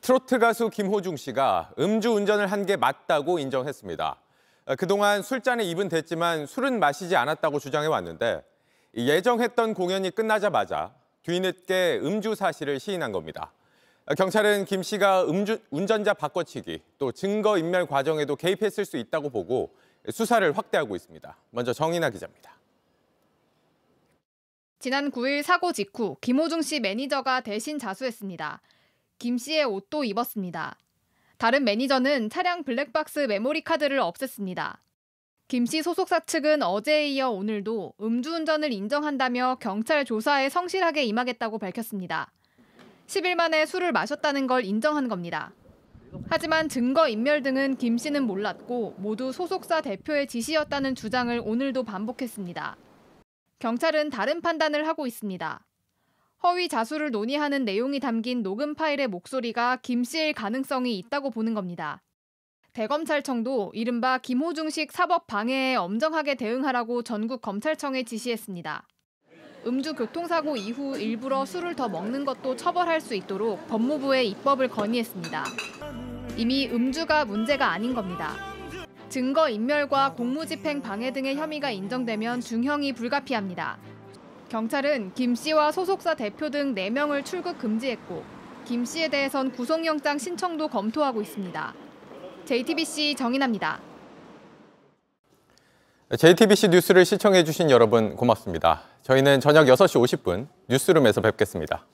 트로트 가수 김호중 씨가 음주운전을 한 게 맞다고 인정했습니다. 어, 그동안 술잔에 입은 됐지만 술은 마시지 않았다고 주장해왔는데 예정했던 공연이 끝나자마자 뒤늦게 음주 사실을 시인한 겁니다. 어, 경찰은 김 씨가 음주, 운전자 바꿔치기 또 증거인멸 과정에도 개입했을 수 있다고 보고 수사를 확대하고 있습니다. 먼저 정인아 기자입니다. 지난 9일 사고 직후 김호중 씨 매니저가 대신 자수했습니다. 김 씨의 옷도 입었습니다. 다른 매니저는 차량 블랙박스 메모리 카드를 없앴습니다. 김 씨 소속사 측은 어제에 이어 오늘도 음주운전을 인정한다며 경찰 조사에 성실하게 임하겠다고 밝혔습니다. 10일 만에 술을 마셨다는 걸 인정한 겁니다. 하지만 증거 인멸 등은 김 씨는 몰랐고 모두 소속사 대표의 지시였다는 주장을 오늘도 반복했습니다. 경찰은 다른 판단을 하고 있습니다. 허위 자수를 논의하는 내용이 담긴 녹음 파일의 목소리가 김 씨일 가능성이 있다고 보는 겁니다. 대검찰청도 이른바 김호중식 사법 방해에 엄정하게 대응하라고 전국 검찰청에 지시했습니다. 음주 교통사고 이후 일부러 술을 더 먹는 것도 처벌할 수 있도록 법무부에 입법을 건의했습니다. 이미 음주가 문제가 아닌 겁니다. 증거 인멸과 공무집행 방해 등의 혐의가 인정되면 중형이 불가피합니다. 경찰은 김 씨와 소속사 대표 등 4명을 출국 금지했고 김 씨에 대해선 구속영장 신청도 검토하고 있습니다. JTBC 정인합니다. JTBC 뉴스를 시청해 주신 여러분 고맙습니다. 저희는 저녁 6시 50분 뉴스룸에서 뵙겠습니다.